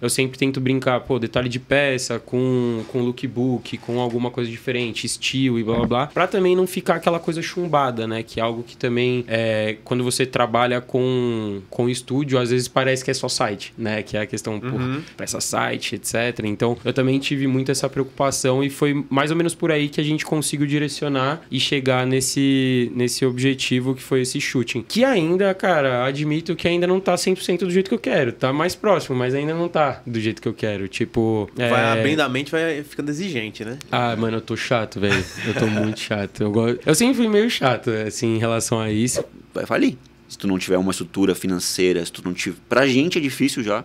Eu sempre tento brincar, pô, detalhe de peça, com, com lookbook, com alguma coisa diferente, estilo e blá blá blá. Pra também não ficar aquela coisa chumbada, né? Que é algo que também, é, quando você trabalha com, com estúdio, às vezes parece que é só site, né? Que é a questão, pô, uhum. peça site, etc. Então, eu também tive muito essa preocupação e foi mais ou menos por aí que a gente conseguiu direcionar e chegar nesse, nesse objetivo que foi esse shooting. Que ainda, cara, admito que ainda não tá 100% do jeito que eu quero. Tá mais próximo, mas ainda não tá do jeito que eu quero. Tipo. É vai é... a mente, vai ficando exigente, né? Ah, mano, eu tô chato, velho. Eu tô muito chato. Eu, gosto... eu sempre fui meio chato, assim, em relação a isso. Vai falir. Se tu não tiver uma estrutura financeira, se tu não tiver. Pra gente é difícil já.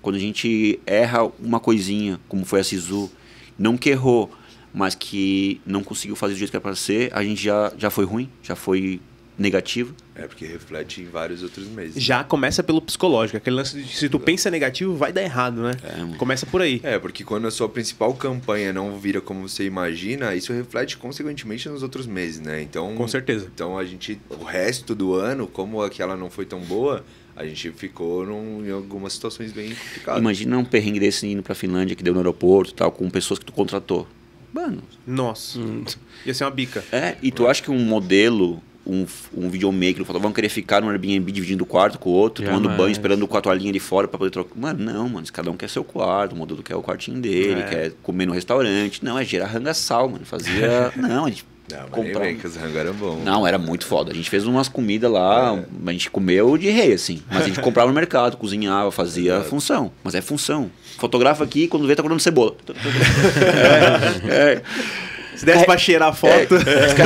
Quando a gente erra uma coisinha, como foi a Sisu, não que errou, mas que não conseguiu fazer do jeito que era pra ser, a gente já, já foi ruim, já foi negativo É, porque reflete em vários outros meses. Já começa pelo psicológico, aquele lance de se tu pensa negativo, vai dar errado, né? É, começa por aí. É, porque quando a sua principal campanha não vira como você imagina, isso reflete consequentemente nos outros meses, né? Então, com certeza. Então a gente, o resto do ano, como aquela não foi tão boa, a gente ficou num, em algumas situações bem complicadas. Imagina um perrengue desse indo pra Finlândia que deu no aeroporto tal, com pessoas que tu contratou. Mano. Nossa. Hum. Ia ser uma bica. É, e tu acha que um modelo um, um videomaker, um fotógrafo, vão querer ficar no Airbnb dividindo o quarto com o outro, tomando banho, esperando com a toalhinha ali fora para poder trocar. Mano, não, mano, cada um quer seu quarto, o modelo quer o quartinho dele, é. quer comer no restaurante. Não, é gerar sal mano. Fazia. não, a gente. Não, bem, que os era Não, era muito foda. A gente fez umas comidas lá, é. a gente comeu de rei, assim. Mas a gente comprava no mercado, cozinhava, fazia é função. Mas é função. Fotografa aqui quando vê tá comendo cebola. é. é. Se desse é. pra cheirar a foto.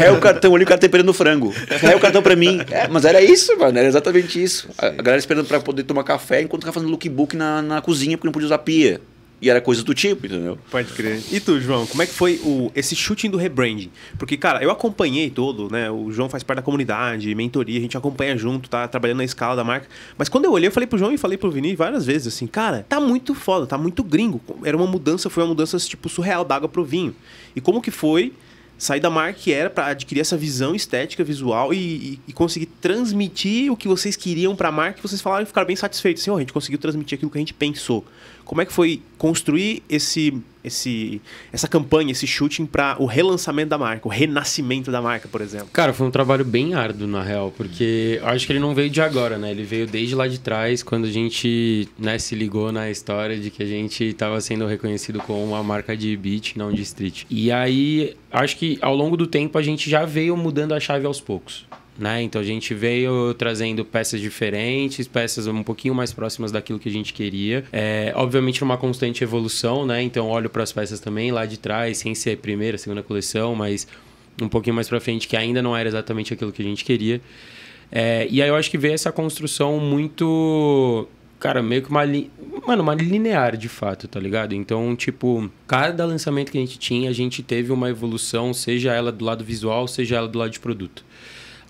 É, o cartão ali, o cara tá esperando o frango. carrega o cartão pra mim. É, mas era isso, mano. Era exatamente isso. A, a galera esperando pra poder tomar café enquanto o cara fazendo lookbook na, na cozinha, porque não podia usar pia. E era coisa do tipo, entendeu? Pode crer. E tu, João, como é que foi o, esse shooting do rebranding? Porque, cara, eu acompanhei todo, né? O João faz parte da comunidade, mentoria, a gente acompanha junto, tá trabalhando na escala da marca. Mas quando eu olhei, eu falei pro João e falei pro Vini várias vezes, assim, cara, tá muito foda, tá muito gringo. Era uma mudança, foi uma mudança, tipo, surreal da água pro vinho. E como que foi sair da marca que era para adquirir essa visão estética, visual e, e, e, conseguir transmitir o que vocês queriam para a marca que vocês falaram e ficaram bem satisfeitos. Assim, oh, a gente conseguiu transmitir aquilo que a gente pensou. Como é que foi construir esse, esse, essa campanha, esse shooting para o relançamento da marca, o renascimento da marca, por exemplo? Cara, foi um trabalho bem árduo, na real, porque acho que ele não veio de agora, né? Ele veio desde lá de trás, quando a gente né, se ligou na história de que a gente estava sendo reconhecido como uma marca de beat, não de street. E aí, acho que ao longo do tempo a gente já veio mudando a chave aos poucos. Né? Então a gente veio trazendo peças diferentes, peças um pouquinho mais próximas daquilo que a gente queria. É, obviamente numa constante evolução, né? Então olho para as peças também lá de trás, sem ser primeira, segunda coleção, mas um pouquinho mais para frente que ainda não era exatamente aquilo que a gente queria. É, e aí eu acho que veio essa construção muito cara, meio que uma, li... Mano, uma linear de fato, tá ligado? Então, tipo, cada lançamento que a gente tinha, a gente teve uma evolução, seja ela do lado visual, seja ela do lado de produto.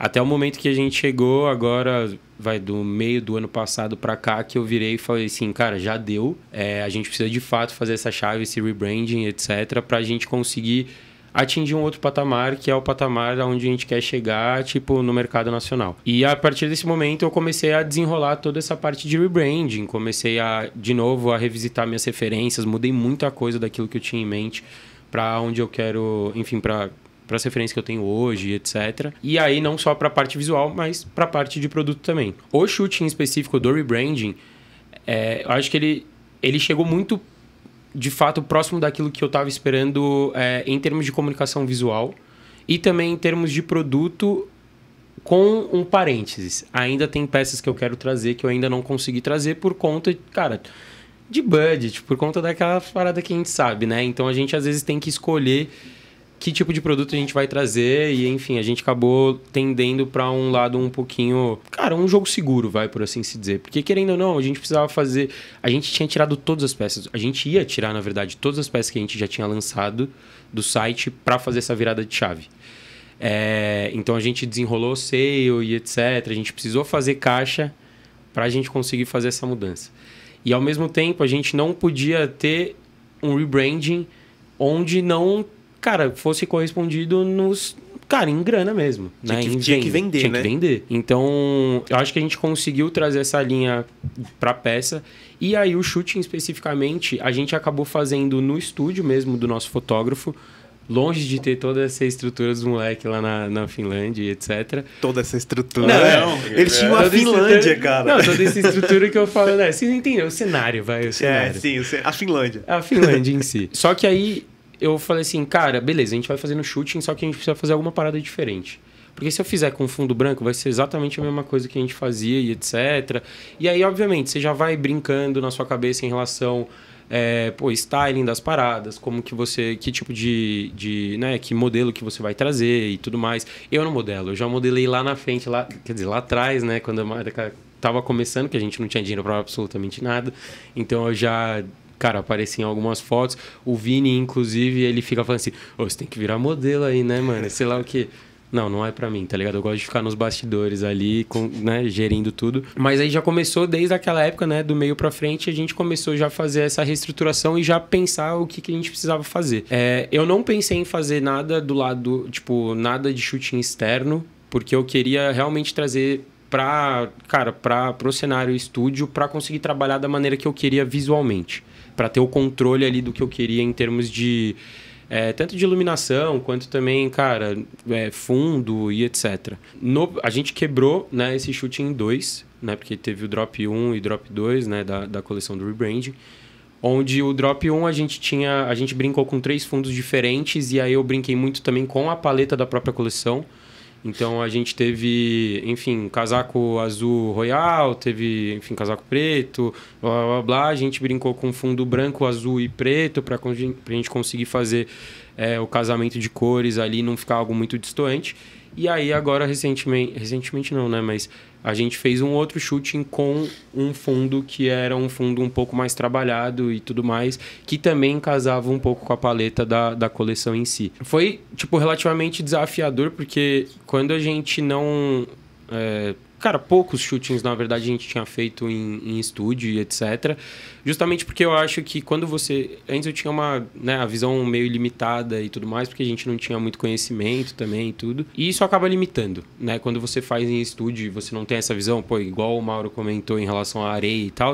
Até o momento que a gente chegou, agora, vai do meio do ano passado para cá, que eu virei e falei assim, cara, já deu. É, a gente precisa de fato fazer essa chave, esse rebranding, etc., para a gente conseguir atingir um outro patamar, que é o patamar onde a gente quer chegar, tipo, no mercado nacional. E a partir desse momento eu comecei a desenrolar toda essa parte de rebranding, comecei a, de novo, a revisitar minhas referências, mudei muita coisa daquilo que eu tinha em mente para onde eu quero, enfim, para para as referências que eu tenho hoje, etc. E aí não só para a parte visual, mas para a parte de produto também. O shooting em específico do rebranding, é, eu acho que ele, ele chegou muito, de fato, próximo daquilo que eu estava esperando é, em termos de comunicação visual e também em termos de produto com um parênteses. Ainda tem peças que eu quero trazer que eu ainda não consegui trazer por conta, cara, de budget, por conta daquela parada que a gente sabe, né? Então a gente às vezes tem que escolher que tipo de produto a gente vai trazer e enfim, a gente acabou tendendo para um lado um pouquinho, cara, um jogo seguro, vai por assim se dizer, porque querendo ou não, a gente precisava fazer, a gente tinha tirado todas as peças, a gente ia tirar na verdade todas as peças que a gente já tinha lançado do site para fazer essa virada de chave. É, então a gente desenrolou o sale e etc, a gente precisou fazer caixa para a gente conseguir fazer essa mudança. E ao mesmo tempo a gente não podia ter um rebranding onde não cara, fosse correspondido nos, cara, em grana mesmo. Tinha, né? que, tinha que vender, tinha né? que vender. Então, eu acho que a gente conseguiu trazer essa linha pra peça. E aí, o shooting especificamente, a gente acabou fazendo no estúdio mesmo do nosso fotógrafo. Longe de ter toda essa estrutura dos moleques lá na, na Finlândia e etc. Toda essa estrutura. Não, é. não. Eles tinham a Finlândia, cara. Não, toda essa estrutura que eu falo, né? Vocês entenderam, é o cenário, vai, é o cenário. É, sim, a Finlândia. A Finlândia em si. Só que aí eu falei assim, cara, beleza, a gente vai fazer no shooting, só que a gente precisa fazer alguma parada diferente. Porque se eu fizer com fundo branco, vai ser exatamente a mesma coisa que a gente fazia e etc. E aí, obviamente, você já vai brincando na sua cabeça em relação é, pô, styling das paradas, como que você, que tipo de, de, né, que modelo que você vai trazer e tudo mais. Eu não modelo, eu já modelei lá na frente, lá, quer dizer, lá atrás, né, quando a marca tava começando, que a gente não tinha dinheiro para absolutamente nada. Então eu já cara, apareci em algumas fotos. O Vini, inclusive, ele fica falando assim: oh, você tem que virar modelo aí, né, mano? Sei lá o que. Não, não é para mim, tá ligado? Eu gosto de ficar nos bastidores ali, com, né, gerindo tudo. Mas aí já começou desde aquela época, né, do meio para frente, a gente começou já a fazer essa reestruturação e já pensar o que, que a gente precisava fazer. É, eu não pensei em fazer nada do lado, tipo, nada de shooting externo, porque eu queria realmente trazer para, cara, para pro cenário estúdio para conseguir trabalhar da maneira que eu queria visualmente para ter o controle ali do que eu queria em termos de é, tanto de iluminação quanto também, cara, é, fundo e etc. No, a gente quebrou né, esse chute em dois, né, porque teve o drop 1 e drop 2 né, da, da coleção do rebranding. Onde o drop 1 a gente tinha. A gente brincou com três fundos diferentes, e aí eu brinquei muito também com a paleta da própria coleção. Então a gente teve, enfim, casaco azul royal, teve, enfim, casaco preto, blá blá blá. A gente brincou com fundo branco, azul e preto para a gente conseguir fazer é, o casamento de cores ali, não ficar algo muito distante. E aí agora recentemente, recentemente não, né, mas a gente fez um outro shooting com um fundo que era um fundo um pouco mais trabalhado e tudo mais, que também casava um pouco com a paleta da, da coleção em si. Foi, tipo, relativamente desafiador, porque quando a gente não. É, cara, poucos shootings, na verdade, a gente tinha feito em, em estúdio e etc. Justamente porque eu acho que quando você. Antes eu tinha uma né, a visão meio limitada e tudo mais, porque a gente não tinha muito conhecimento também e tudo. E isso acaba limitando, né? Quando você faz em estúdio e você não tem essa visão, pô, igual o Mauro comentou em relação à areia e tal.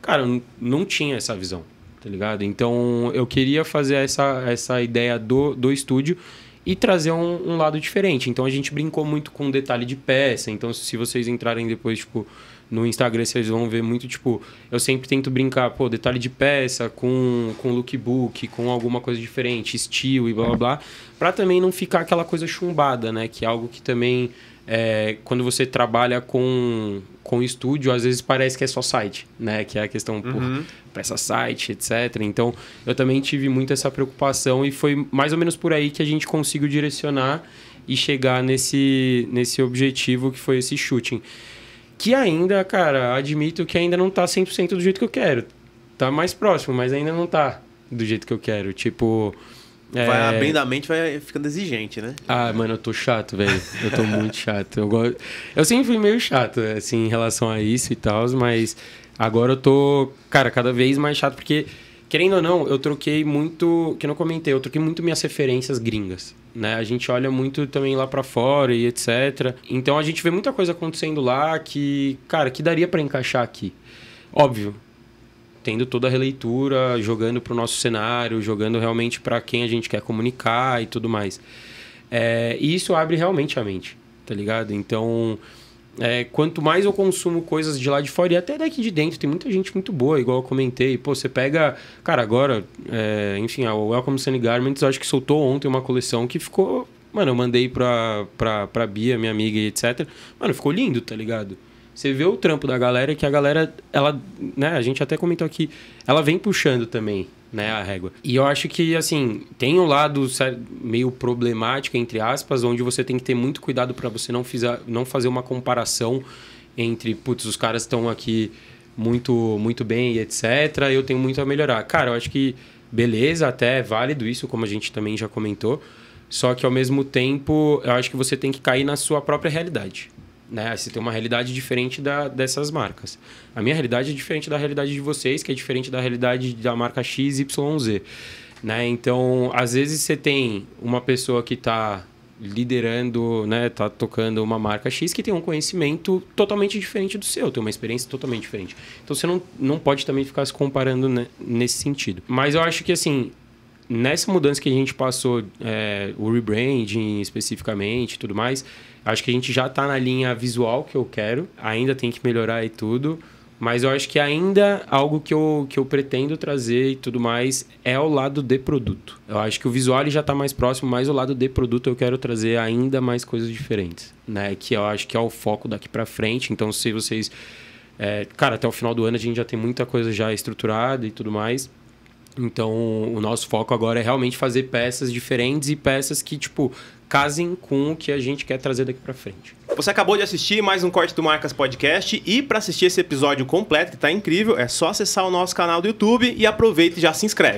Cara, não tinha essa visão, tá ligado? Então eu queria fazer essa, essa ideia do, do estúdio e trazer um, um lado diferente. Então a gente brincou muito com detalhe de peça. Então, se vocês entrarem depois, tipo, no Instagram vocês vão ver muito, tipo, eu sempre tento brincar, pô, detalhe de peça, com, com lookbook, com alguma coisa diferente, estilo e blá blá blá, pra também não ficar aquela coisa chumbada, né? Que é algo que também, é, quando você trabalha com, com estúdio, às vezes parece que é só site, né? Que é a questão, uhum. pô, peça site, etc. Então, eu também tive muito essa preocupação e foi mais ou menos por aí que a gente conseguiu direcionar e chegar nesse, nesse objetivo que foi esse shooting que ainda, cara, admito que ainda não tá 100% do jeito que eu quero. Tá mais próximo, mas ainda não tá do jeito que eu quero. Tipo. É, vai abrindo a mente, vai ficando exigente, né? Ah, mano, eu tô chato, velho. Eu tô muito chato. Eu, gosto... eu sempre fui meio chato, assim, em relação a isso e tal, mas agora eu tô, cara, cada vez mais chato, porque querendo ou não, eu troquei muito, que eu não comentei, eu troquei muito minhas referências gringas, né? A gente olha muito também lá para fora e etc. Então a gente vê muita coisa acontecendo lá que, cara, que daria para encaixar aqui. Óbvio, tendo toda a releitura, jogando pro nosso cenário, jogando realmente para quem a gente quer comunicar e tudo mais. É, e isso abre realmente a mente, tá ligado? Então, é, quanto mais eu consumo coisas de lá de fora e até daqui de dentro, tem muita gente muito boa, igual eu comentei. Pô, você pega. Cara, agora, é, enfim, a Welcome Sunny Garments, eu acho que soltou ontem uma coleção que ficou. Mano, eu mandei pra, pra, pra Bia, minha amiga e etc. Mano, ficou lindo, tá ligado? Você vê o trampo da galera, que a galera, ela, né, a gente até comentou aqui, ela vem puxando também né, a régua. E eu acho que, assim, tem um lado meio problemático, entre aspas, onde você tem que ter muito cuidado para você não, fizer, não fazer uma comparação entre, putz, os caras estão aqui muito, muito bem e etc, eu tenho muito a melhorar. Cara, eu acho que beleza, até é válido isso, como a gente também já comentou, só que ao mesmo tempo, eu acho que você tem que cair na sua própria realidade né? Você tem uma realidade diferente da, dessas marcas. A minha realidade é diferente da realidade de vocês, que é diferente da realidade da marca XYZ. Né? Então, às vezes você tem uma pessoa que está liderando, né, tá tocando uma marca X que tem um conhecimento totalmente diferente do seu, tem uma experiência totalmente diferente. Então você não, não pode também ficar se comparando né, nesse sentido. Mas eu acho que assim, nessa mudança que a gente passou, é, o rebranding especificamente tudo mais, acho que a gente já está na linha visual que eu quero, ainda tem que melhorar e tudo, mas eu acho que ainda algo que eu, que eu pretendo trazer e tudo mais é o lado de produto. Eu acho que o visual já está mais próximo, mas o lado de produto eu quero trazer ainda mais coisas diferentes, né? Que eu acho que é o foco daqui para frente. Então, se vocês... É, cara, até o final do ano a gente já tem muita coisa já estruturada e tudo mais. Então, o nosso foco agora é realmente fazer peças diferentes e peças que, tipo, casem com o que a gente quer trazer daqui para frente. Você acabou de assistir mais um corte do Marcas Podcast e para assistir esse episódio completo, que tá incrível, é só acessar o nosso canal do YouTube e aproveita e já se inscreve.